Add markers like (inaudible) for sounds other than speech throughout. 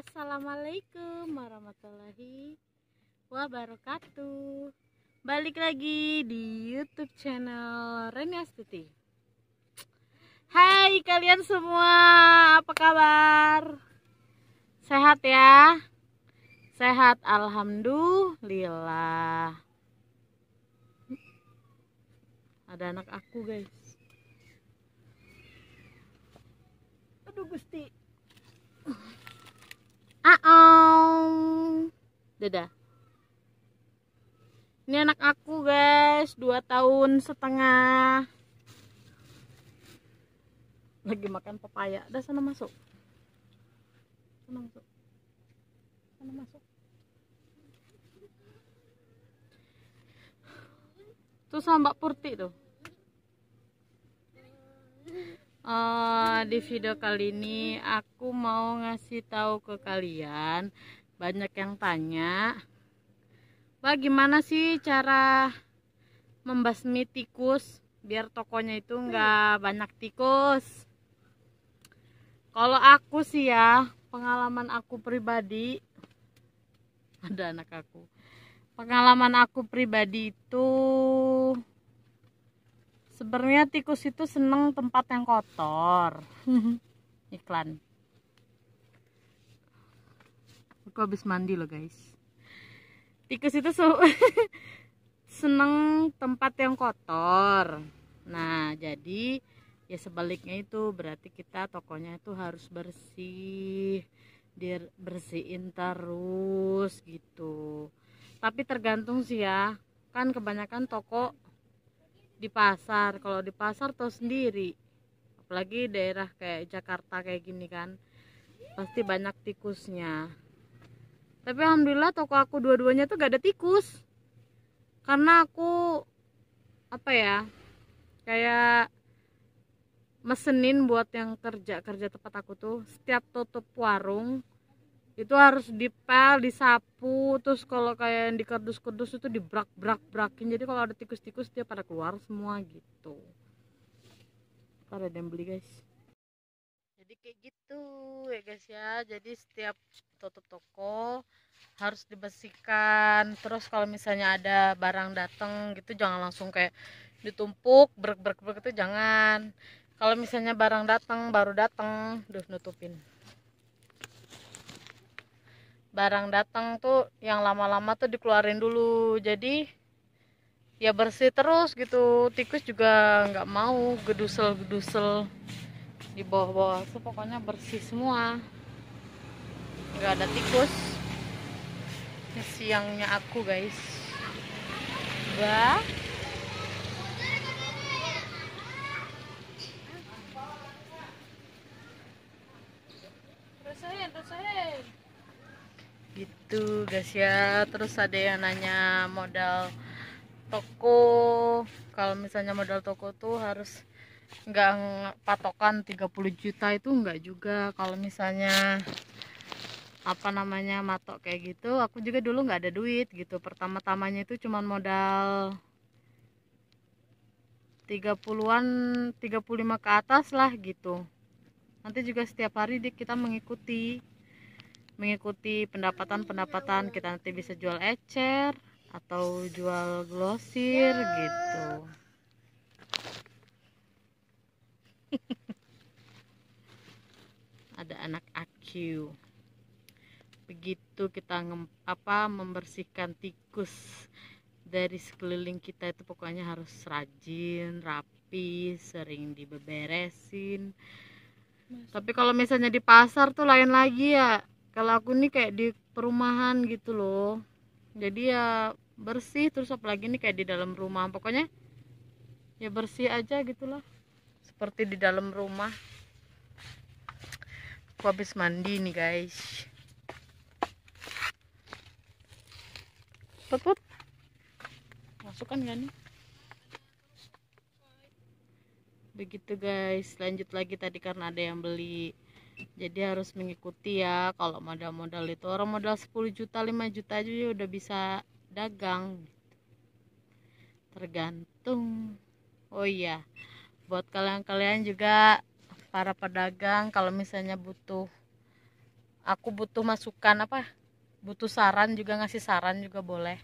Assalamualaikum warahmatullahi wabarakatuh Balik lagi di youtube channel Reni Astuti Hai kalian semua apa kabar Sehat ya Sehat Alhamdulillah Ada anak aku guys Aduh Gusti dadah ini anak aku guys dua tahun setengah lagi makan pepaya dah sana masuk sana masuk sana masuk tuh sama Mbak Purti tuh uh, di video kali ini aku mau ngasih tahu ke kalian banyak yang tanya bagaimana sih cara membasmi tikus biar tokonya itu enggak banyak tikus kalau aku sih ya pengalaman aku pribadi (laughs) ada anak aku pengalaman aku pribadi itu sebenarnya tikus itu seneng tempat yang kotor (laughs) iklan Aku habis mandi loh guys. Tikus itu so (laughs) seneng tempat yang kotor. Nah jadi ya sebaliknya itu berarti kita tokonya itu harus bersih, bersihin terus gitu. Tapi tergantung sih ya, kan kebanyakan toko di pasar. Kalau di pasar tuh sendiri, apalagi daerah kayak Jakarta kayak gini kan, pasti banyak tikusnya tapi alhamdulillah toko aku dua-duanya tuh gak ada tikus karena aku apa ya kayak mesenin buat yang kerja kerja tempat aku tuh setiap tutup warung itu harus dipel disapu terus kalau kayak yang di kerdus-kerdus itu dibrak brak brakin jadi kalau ada tikus-tikus dia pada keluar semua gitu ada yang beli guys jadi kayak gitu ya guys ya jadi setiap tutup toko harus dibersihkan terus kalau misalnya ada barang datang gitu jangan langsung kayak ditumpuk berk berk berk itu jangan kalau misalnya barang datang baru datang duh nutupin barang datang tuh yang lama-lama tuh dikeluarin dulu jadi ya bersih terus gitu tikus juga nggak mau gedusel gedusel di bawah-bawah tuh pokoknya bersih semua nggak ada tikus ini siangnya aku guys wah gitu guys ya terus ada yang nanya modal toko kalau misalnya modal toko tuh harus nggak patokan 30 juta itu nggak juga kalau misalnya apa namanya matok kayak gitu aku juga dulu nggak ada duit gitu pertama-tamanya itu cuman modal 30-an 35 ke atas lah gitu nanti juga setiap hari kita mengikuti mengikuti pendapatan-pendapatan kita nanti bisa jual ecer atau jual glosir gitu ada anak aku begitu kita ngem, apa membersihkan tikus dari sekeliling kita itu pokoknya harus rajin rapi sering dibeberesin Mas. tapi kalau misalnya di pasar tuh lain lagi ya kalau aku nih kayak di perumahan gitu loh jadi ya bersih terus apalagi nih kayak di dalam rumah pokoknya ya bersih aja gitulah seperti di dalam rumah aku habis mandi nih guys put put masukkan gak nih begitu guys lanjut lagi tadi karena ada yang beli jadi harus mengikuti ya kalau modal-modal itu orang modal 10 juta 5 juta aja ya udah bisa dagang tergantung oh iya buat kalian-kalian juga para pedagang kalau misalnya butuh aku butuh masukan apa butuh saran juga ngasih saran juga boleh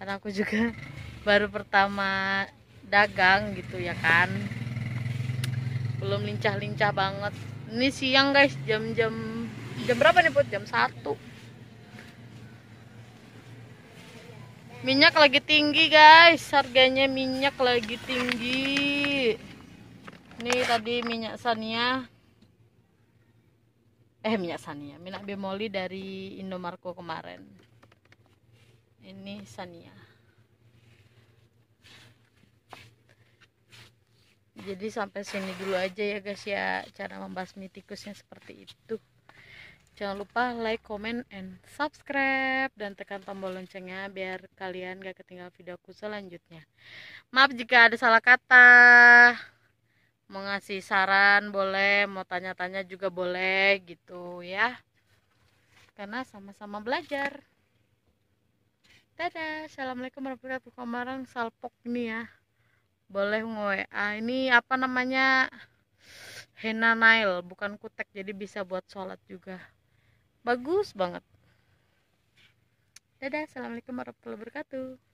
karena aku juga (laughs) baru pertama dagang gitu ya kan belum lincah-lincah banget ini siang guys jam-jam jam berapa nih put jam satu minyak lagi tinggi guys harganya minyak lagi tinggi ini tadi minyak sania eh minyak sania minyak bemoli dari Indomarko kemarin ini sania jadi sampai sini dulu aja ya guys ya cara membasmi tikusnya seperti itu jangan lupa like, comment, and subscribe dan tekan tombol loncengnya biar kalian gak ketinggalan videoku selanjutnya maaf jika ada salah kata mau ngasih saran boleh mau tanya-tanya juga boleh gitu ya karena sama-sama belajar dadah assalamualaikum warahmatullahi wabarakatuh kemarin salpok nih ya boleh ngoe. ah, ini apa namanya henna nail bukan kutek jadi bisa buat sholat juga bagus banget dadah assalamualaikum warahmatullahi wabarakatuh